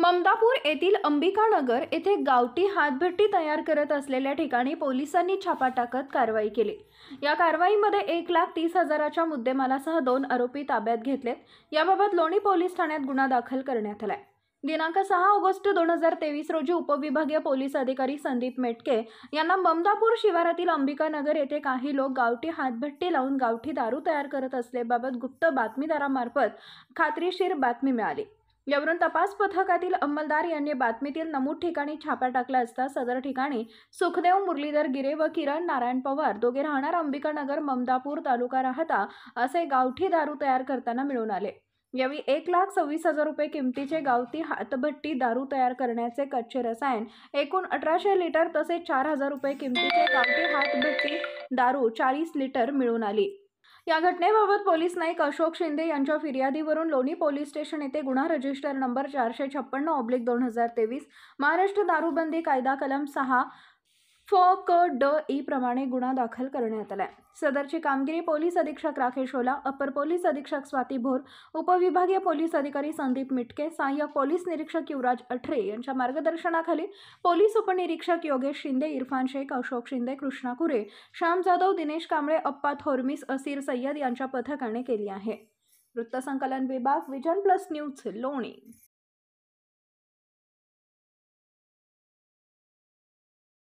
ममदापूर येथील अंबिकानगर येथे गावठी हातभट्टी तयार करत असलेल्या ठिकाणी पोलिसांनी छापा टाकत कारवाई केली या कारवाईमध्ये एक लाख तीस हजाराच्या मुद्देमालासह दोन आरोपी ताब्यात घेतलेत याबाबत लोणी पोलीस ठाण्यात गुन्हा दाखल करण्यात आलाय दिनांक सहा ऑगस्ट दोन हजार तेवीस रोजी उपविभागीय पोलीस अधिकारी संदीप मेटके यांना ममदापूर शिवारातील अंबिकानगर येथे काही लोक गावठी हातभट्टी लावून गावठी दारू तयार करत असल्याबाबत गुप्त बातमीदारामार्फत खात्रीशीर बातमी मिळाली यावरून तपास पथकातील अंमलदार यांनी बातमीतील नमूद ठिकाणी छापा टाकला असता सदर ठिकाणी सुखदेव मुरलीधर गिरे व किरण नारायण पवार दोघे राहणार अंबिकानगर ममदापूर तालुका राहता असे गावठी दारू तयार करताना मिळून आले यावेळी एक लाख सव्वीस हजार रुपये किमतीचे गावठी हातभट्टी दारू तयार करण्याचे कच्चे रसायन एकूण अठराशे लिटर तसेच चार हजार रुपये किमतीचे गावठी हातभट्टी दारू चाळीस लिटर मिळून आली या घटनेबाबत पोलीस नाईक अशोक शिंदे यांच्या फिर्यादीवरून लोणी पोलीस स्टेशन येथे गुन्हा रजिस्टर नंबर चारशे छप्पन्न ऑब्लिक दोन हजार तेवीस महाराष्ट्र दारूबंदी कायदा कलम सहा फ क ड ई प्रमाणे गुन्हा दाखल करण्यात आला सदरची कामगिरी पोलीस अधीक्षक राकेश ओला अपर पोलीस अधीक्षक स्वाती भोर उपविभागीय पोलीस अधिकारी संदीप मिटके सहाय्यक पोलीस निरीक्षक युवराज अठरे यांच्या मार्गदर्शनाखाली पोलीस उपनिरीक्षक योगेश शिंदे इरफान शेख अशोक शिंदे कृष्णा कुरे श्याम जाधव दिनेश कांबळे अप्पा थोरमिस असीर सय्यद यांच्या पथकाने केली आहे वृत्तसंकलन विभाग विजन प्लस न्यूज लोणी